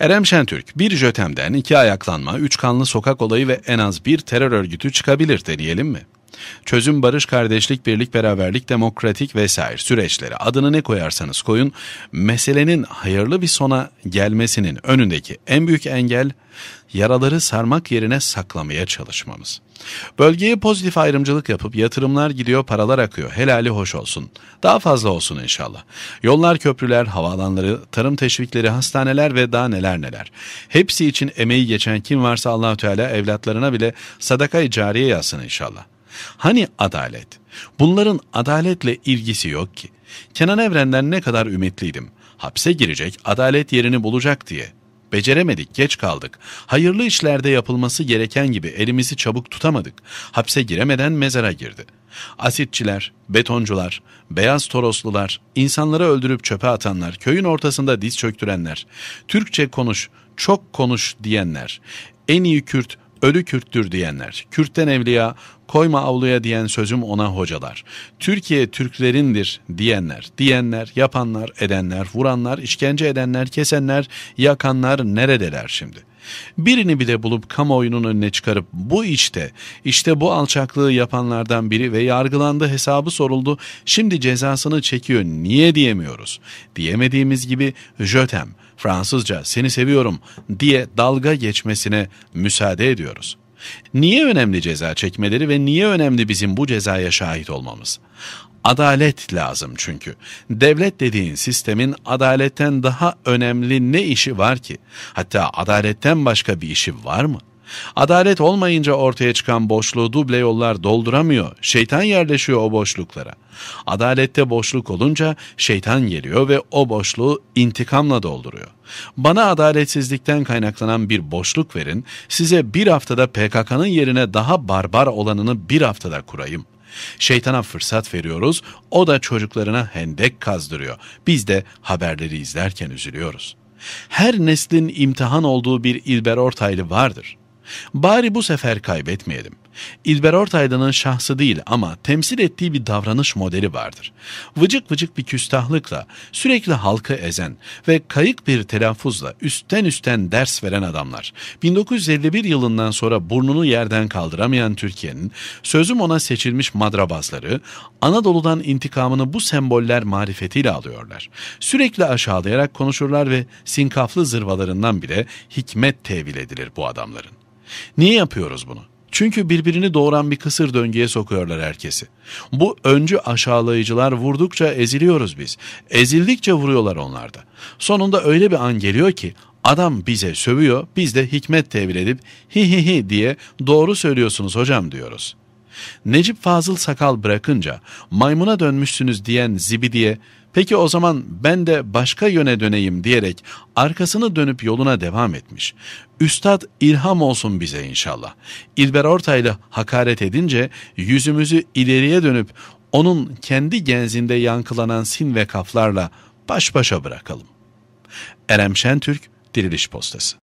Erem Şentürk, bir jötemden iki ayaklanma, üç kanlı sokak olayı ve en az bir terör örgütü çıkabilir deneyelim mi? Çözüm, barış, kardeşlik, birlik, beraberlik, demokratik vesaire süreçleri adını ne koyarsanız koyun meselenin hayırlı bir sona gelmesinin önündeki en büyük engel yaraları sarmak yerine saklamaya çalışmamız. Bölgeye pozitif ayrımcılık yapıp yatırımlar gidiyor paralar akıyor helali hoş olsun. Daha fazla olsun inşallah. Yollar köprüler havaalanları tarım teşvikleri hastaneler ve daha neler neler. Hepsi için emeği geçen kim varsa Allahü Teala evlatlarına bile sadaka-i cariye yazsın inşallah. Hani adalet? Bunların adaletle ilgisi yok ki. Kenan Evren'den ne kadar ümitliydim. Hapse girecek, adalet yerini bulacak diye. Beceremedik, geç kaldık. Hayırlı işlerde yapılması gereken gibi elimizi çabuk tutamadık. Hapse giremeden mezara girdi. Asitçiler, betoncular, beyaz toroslular, insanları öldürüp çöpe atanlar, köyün ortasında diz çöktürenler, Türkçe konuş, çok konuş diyenler, en iyi Kürt, Ölü Kürttür diyenler, Kürt'ten evliya, koyma avluya diyen sözüm ona hocalar. Türkiye Türklerindir diyenler, diyenler, yapanlar, edenler, vuranlar, işkence edenler, kesenler, yakanlar neredeler şimdi?'' Birini bile bulup kamuoyunun önüne çıkarıp bu işte, işte bu alçaklığı yapanlardan biri ve yargılandı hesabı soruldu, şimdi cezasını çekiyor niye diyemiyoruz. Diyemediğimiz gibi jötem, Fransızca seni seviyorum diye dalga geçmesine müsaade ediyoruz.'' Niye önemli ceza çekmeleri ve niye önemli bizim bu cezaya şahit olmamız? Adalet lazım çünkü. Devlet dediğin sistemin adaletten daha önemli ne işi var ki? Hatta adaletten başka bir işi var mı? Adalet olmayınca ortaya çıkan boşluğu duble yollar dolduramıyor. Şeytan yerleşiyor o boşluklara. Adalette boşluk olunca şeytan geliyor ve o boşluğu intikamla dolduruyor. Bana adaletsizlikten kaynaklanan bir boşluk verin, size bir haftada PKK'nın yerine daha barbar olanını bir haftada kurayım.'' Şeytana fırsat veriyoruz, o da çocuklarına hendek kazdırıyor. Biz de haberleri izlerken üzülüyoruz. Her neslin imtihan olduğu bir İlber Ortaylı vardır. Bari bu sefer kaybetmeyelim. İlber Ortaylı'nın şahsı değil ama temsil ettiği bir davranış modeli vardır. Vıcık vıcık bir küstahlıkla, sürekli halkı ezen ve kayık bir telaffuzla üstten üstten ders veren adamlar. 1951 yılından sonra burnunu yerden kaldıramayan Türkiye'nin sözüm ona seçilmiş madrabazları Anadolu'dan intikamını bu semboller marifetiyle alıyorlar. Sürekli aşağılayarak konuşurlar ve sinkaflı zırvalarından bile hikmet tevil edilir bu adamların. Niye yapıyoruz bunu? Çünkü birbirini doğuran bir kısır döngüye sokuyorlar herkesi. Bu öncü aşağılayıcılar vurdukça eziliyoruz biz. Ezildikçe vuruyorlar onlarda. Sonunda öyle bir an geliyor ki adam bize sövüyor, biz de hikmet tevil edip hi hi hi diye doğru söylüyorsunuz hocam diyoruz.'' Necip Fazıl sakal bırakınca maymuna dönmüşsünüz diyen zibidiye peki o zaman ben de başka yöne döneyim diyerek arkasını dönüp yoluna devam etmiş. Üstad ilham olsun bize inşallah. İlber Ortaylı hakaret edince yüzümüzü ileriye dönüp onun kendi genzinde yankılanan sin ve kaflarla baş başa bırakalım. Erem Şentürk, Diriliş Postası